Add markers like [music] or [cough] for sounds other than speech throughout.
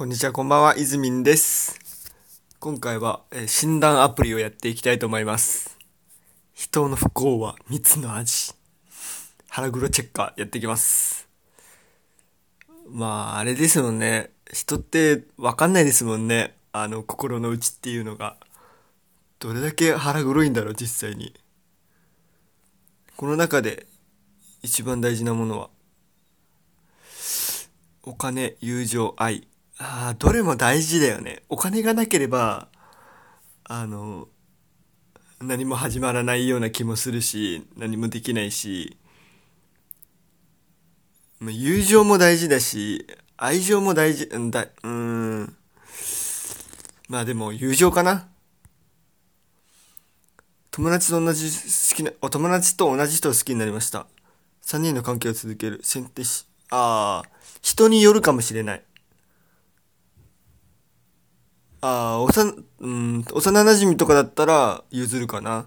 こんにちは、こんばんは、いずみんです。今回は、えー、診断アプリをやっていきたいと思います。人の不幸は蜜の味。腹黒チェッカーやっていきます。まあ、あれですもんね。人ってわかんないですもんね。あの、心の内っていうのが。どれだけ腹黒いんだろう、実際に。この中で、一番大事なものは、お金、友情、愛。ああ、どれも大事だよね。お金がなければ、あの、何も始まらないような気もするし、何もできないし、友情も大事だし、愛情も大事、うんだ、うん。まあでも、友情かな。友達と同じ好きな、お友達と同じ人を好きになりました。3人の関係を続ける。先手し、ああ、人によるかもしれない。ああ、おさ、うん、幼馴染とかだったら譲るかな。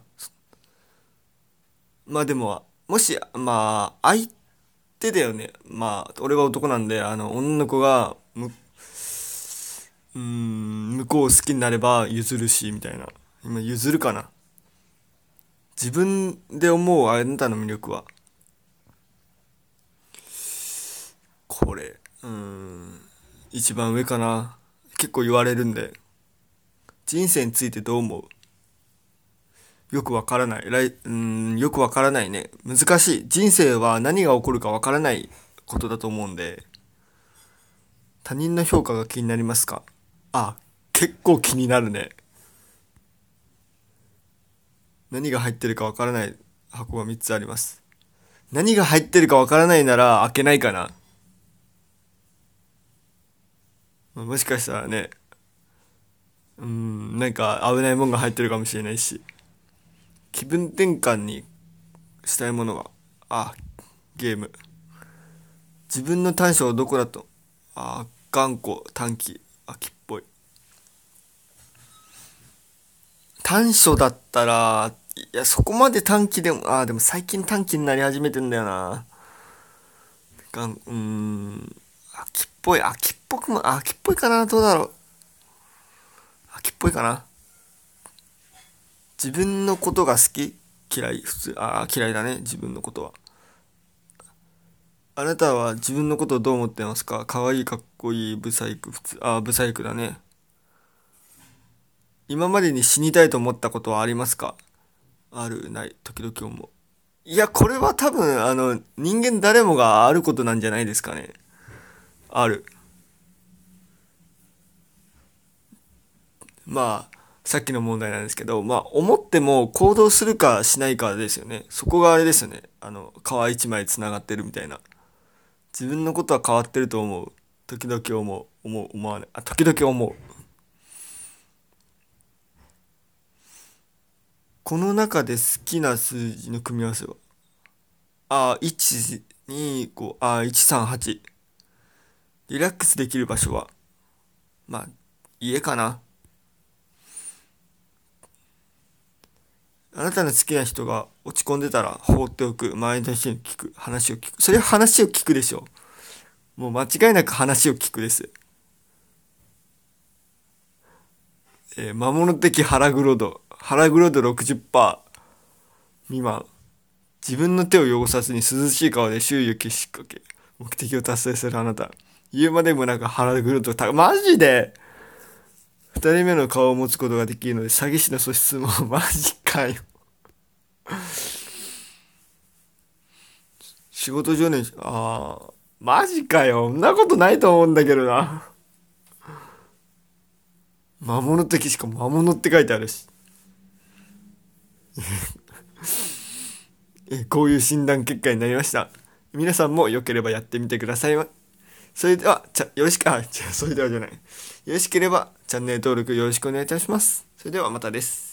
まあでも、もし、まあ、相手だよね。まあ、俺は男なんで、あの、女の子が、む、うん、向こうを好きになれば譲るし、みたいな。今、譲るかな。自分で思うあなたの魅力は。これ、うん、一番上かな。結構言われるんで。人生についてどう思うよくわからない。いうん、よくわからないね。難しい。人生は何が起こるかわからないことだと思うんで、他人の評価が気になりますかあ、結構気になるね。何が入ってるかわからない箱が3つあります。何が入ってるかわからないなら開けないかな。もしかしたらね、うんなんか危ないもんが入ってるかもしれないし気分転換にしたいものはあゲーム自分の短所はどこだとあ頑固短期秋っぽい短所だったらいやそこまで短期でもあでも最近短期になり始めてんだよながんうん秋っぽい秋っぽくも秋っぽいかなどうだろうぽいかな。自分のことが好き嫌い普通、ああ、嫌いだね、自分のことは。あなたは自分のことをどう思ってますか可愛いかっこいい、ブサイク、普通、ああ、ブサイクだね。今までに死にたいと思ったことはありますかある、ない、時々思う。いや、これは多分、あの、人間誰もがあることなんじゃないですかね。ある。まあ、さっきの問題なんですけど、まあ、思っても行動するかしないかですよね。そこがあれですよね。あの、皮一枚繋がってるみたいな。自分のことは変わってると思う。時々思う。思う。思わない。あ、時々思う。この中で好きな数字の組み合わせはあ、1、2、5、あ、1、3、8。リラックスできる場所はまあ、家かな。あなたの好きな人が落ち込んでたら放っておく。周りの人に聞く。話を聞く。それは話を聞くでしょ。もう間違いなく話を聞くです。えー、魔物的腹黒度。腹黒度60%未満。自分の手を汚さずに涼しい顔で周囲を消しかけ、目的を達成するあなた。言うまでもなく腹黒度高。マジで2人目の顔を持つことができるので詐欺師の素質も [laughs] マジかよ仕事上にああマジかよそんなことないと思うんだけどな魔物的しか魔物って書いてあるし [laughs] えこういう診断結果になりました皆さんも良ければやってみてくださいそれでは、ゃ、よろしく、あ、じゃそれではじゃない。よろしければ、チャンネル登録よろしくお願いいたします。それではまたです。